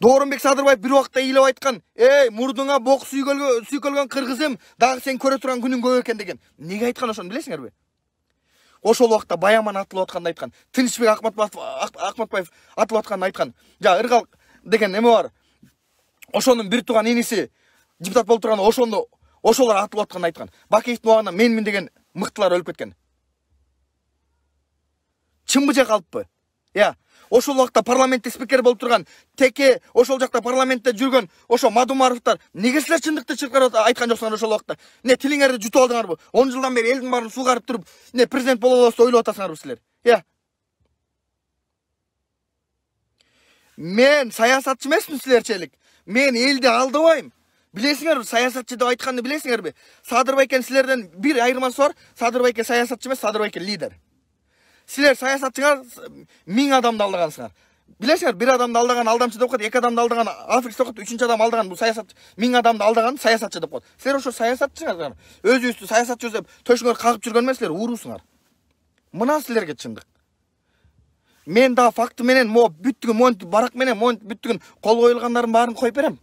Дорымбек Садырбай бір уақытта иіліп айтқан, «Эй, мұрдыңа боқ сүйкілген қырғызым, дағы сен көре тұрған күнің көп екен" деген. Неге айтқан ошоны білесіңдер бе? Ошол уақытта Баяман атылып отқанын айтқан, Тынышбек Ахматбаев атылып отқанын айтқан. Жа, ырғал деген неме бар? Ошонун бір туған енесі депутат болып тұрған ошоны ошолар атылып отқанын айтқан. Бакеевтің оғана менмін деген мықтылар өліп кеткен. чынбы бұ қалыппы? иә ошол убакта парламентте спикер болуп турган теке ошол жакта парламентте жүргөн ошо мадумаровдор эмнеге силер чындыкты чыркырып айткан жоксуңар ошол убакта эмне тилиңерди жутуп алдыңарбы он жылдан бери элдин баарын суугарып туруп эмне президент боло аласыз деп ойлоп атасыңарбы силер иә мен саясатчы эмесмин силерчелик мен элди алдабайм билесиңерби саясатчы деп айтканды билесиңерби садыр байкенин силерден бир айырмасы бар садыр байке саясатчы эмес садыр лидер силер саясатчыңар миң адамды алдагансыңар билесиңер бир адамды алдаган алдамчы деп коет эки адамды алдаган африкс деп коет үчүнчү адам алдаган бул саясат миң адамды алдаган саясатчы деп коет силер ошо саясатчыңарар өзүбүздү саясатчыбыз деп төшүңөр кагып жүргөн эме силер уурусуңар мына силерге чындык мен дагы факты менен могу бүттүгүн монтип барак менен монтип бүттүгүн кол коюлгандардын баарын коюп берем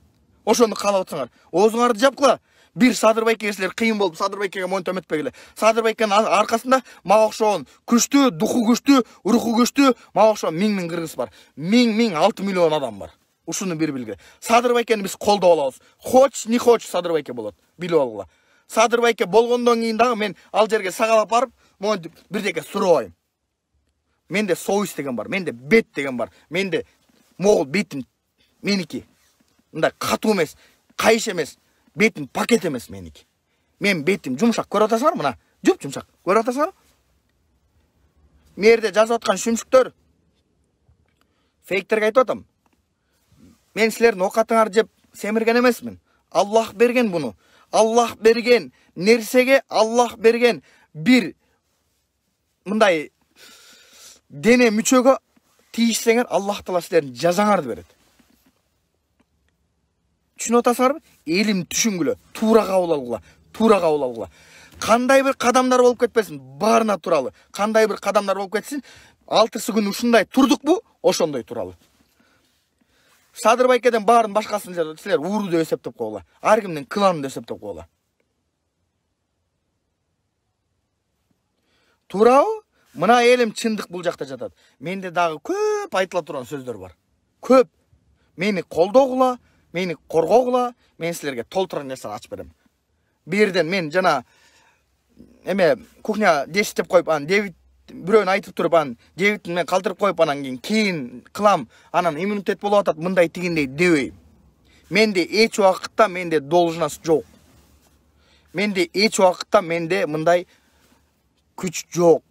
ошону каалап атсаңар оозуңарды жапкыла бир кесилер кыйын болуп садырбайкеге эметпегиле садырбайкенин аркасында мага окшогон күчтүү духу күчтүү руху күчтүү мага окшогон миң миң кыргыз бар миң миң алты миллион адам бар ушуну бир билгиле садырбайкени биз колдоп алабыз хоч не хочешь садырбайке болот билип алгыла садырбайке болгондон кийин дагы мен ал жерге сагалап барып моинтип бирдеке сурабайм менде совесть деген бар менде бет деген бар менде могул бетим меники мындай катуу эмес кайыш эмес бетім пакет емес менікі Мен бетім жұмшақ көріп жатасыңдар мына жұп жұмшақ көріп жатасыңдар мына жерде жазып жатқан шүмшіктер фейктерге айтып жатамын мен сілердің оқатыңар деп семірген емеспін аллах берген бұны аллах берген нәрсеге аллах берген бір мындай дене мүшеге тийишсеңер аллах тала сілердің жазаңарды береді түшүнүп атасыңарбы элим түшүнгүлө туура кабыл алгыла туура кабыл алгыла кандай бир кадамдар болуп кетпесин баарына тууралуу кандай бир кадамдар болуп кетсин алтысы күн ушундай турдукпу ошондой тууралуу садырбайкеден байкеден баарын башкасын силер ууру деп эсептеп койгула ар кимдин кланын деп эсептеп койгула туурабы мына элим чындык бул жакта жатат менде дагы көп айтыла турган сөздөр бар көп мени колдогула мени коргогула мен силерге толтура нәрсені ачып берем бірден мен жана эме кухня десять деп коюп анан девять бирөөнү айтып туруп анан дебитин мен калтырып коюп анан кийин кийин кылам анан иммунитет болуп атат мындай тигиндей дебей менде эч убакытта менде должность жок менде эч убакытта менде мындай күч жок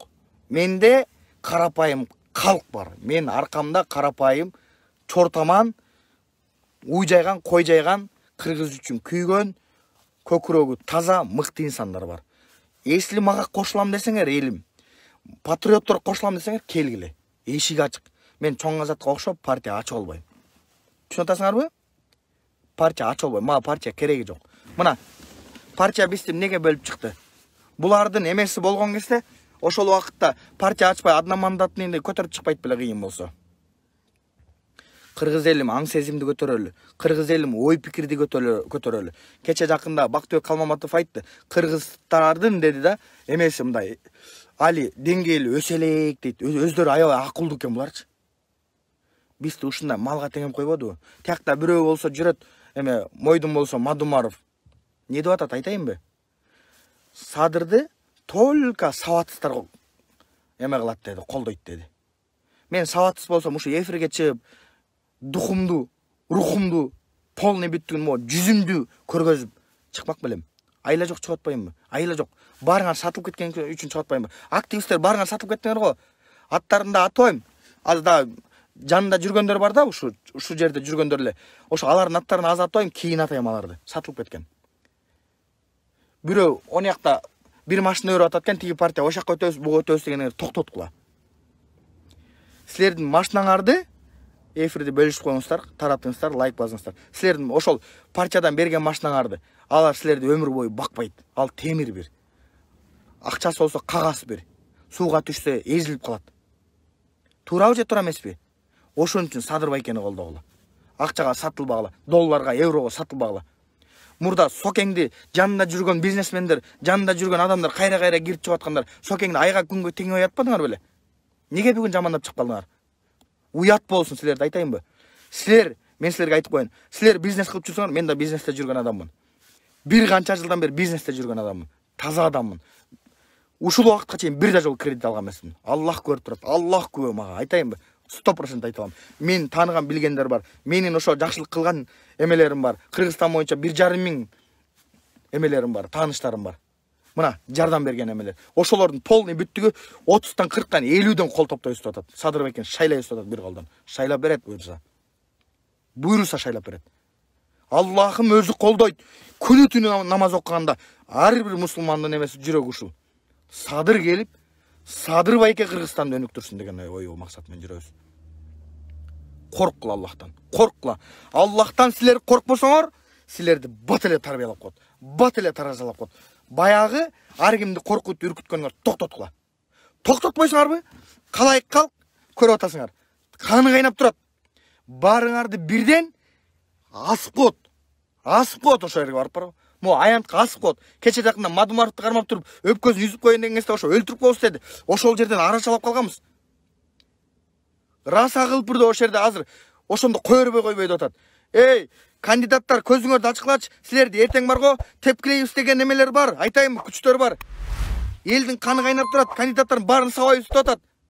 менде карапайым калк бар менин аркамда карапайым чортаман уй жайған қой жайған қырғыз үшін күйген көкірегі таза мықты инсандар бар если мага кошулам десеңер элим патриоттор кошулам десеңер келгиле эшиги ачык мен чоң азаттыкка окшоп партия ача албайм түшүнүп атасыңарбы партия ача албайм мага партия кереги жок мына партия бизди эмнеге бөлүп чыкты булардын эмеси болгон кезде ошол убакытта партия ачпай одномандатныйды көтөрүп чыкпайт беле кыйын болсо кыргыз элим аң сезимди көтөрөлү кыргыз элим ой пикирди көтөрөлү кече жакында бактыбек калмаматов айтты кыргыздардын деди да эмеси мындай али деңгээли өсө элек дейт өздөрү аябай акылдуу экен буларчы бизди ушундай малга теңеп койбодубу тиякта бирөө болсо жүрөт эме мойдун болсо мадумаров эмне деп атат айтайынбы садырды только сабатсыздар эме кылат деди колдойт деди мен сабатсыз болсом ушу эфирге чыгып духымды рухымды полный бүттігін мына жүзімді көргізіп шықпақ белем айла жоқ шығатпаймын айла жоқ барыңар сатылып кеткен үшін шығатпаймын активистер барыңар сатылып кеттіңдер ғой аттарында атпаймын азыр да жанында жүргөндөр бар да ушу ушу жерде жүргөндөр эле ошо алардын аттарын азыр атпайм кийин атайм аларды сатылып кеткен бирөө он жакта бир машина өрүп атат экен тиги партия ошол жака өтөбүз буга өтөбүз дегендер токтоткула силердин машинаңарды эфирди бөлісіп қойыңыздар таратыңыздар лайк басыңыздар сілердің ошол партиядан берген машинаңарды алар сілерді өмір бойы бақпайды ал темір бер ақшасы болса қағаз бер суға түшсө езіліп қалады туурабы же туура эмеспи ошон үчүн садырбайкени колдогула акчага сатылбагыла долларга еврого сатылбагыла мурда сокеңди жанында жүргөн бизнесмендер жанында жүргөн адамдар кайра кайра кирип чыгып аткандар сокеңди айга күнгө теңеп атпадыңар беле неге эмнеге бүгүн жамандап чыгып калдыңар ұят болсын сіздерді айтайын ба сіздер мен сіздерге айтып қояйын сіздер бизнес қылып жүрсіңдер мен де бизнесте жүрген адаммын бір қанша жылдан бері бизнесте жүрген адаммын таза адаммын ушул уақытқа шейін бір да жолы кредит алған емеспін аллах көріп тұрады аллах куә маған айтайын ба сто процент айта аламын мен таныған білгендер бар менен ошо жақсылық қылған эмелерім бар қырғызстан бойынша бир жарым миң эмелерим бар тааныштарым бар мына жардам берген эмелер ошолордун полный бүттүгү отуздан кырктан элүүдөн топтой өстүп атат садырбекин шайлай өстүп атат бир колдон шайлап берет буюрса буюрса шайлап берет аллахым өзү колдойт күнү түнү намаз окуганда ар бир мусулмандын эмеси жүрөгү ушул садыр келип садыр байке кыргызстанды өнүктүрсүн деген ой максат менен жүрөбүз корккула аллахтан корккула аллахтан силер коркпосоңор силерди бат эле тарбиялап коет бат эле таразалап коет баягы ар кимди коркутуп үркүткөндөр токтоткула токтотпойсуңарбы калайык калк көрүп атасыңар каны кайнап турат баарыңарды бирден асып коет асып коет ошол жерге барып барып могу аянтка асып коет кече жакында мадумаровду кармап туруп өпкөсүн үзүп коеюн деген кезде ошо өлтүрүп коебуз деди ошол жерден арашалап калганбыз раса кылып бир ошол жерде азыр ошондо кое бербей койбой деп атат эй кандидаттар көзүңөрдү ачкылачы силерди эртең барго тепкилейбиз деген немелер бар айтайын күчтөр бар Елдің каны кайнап турат кандидаттардын баарын сабайбыз деп атат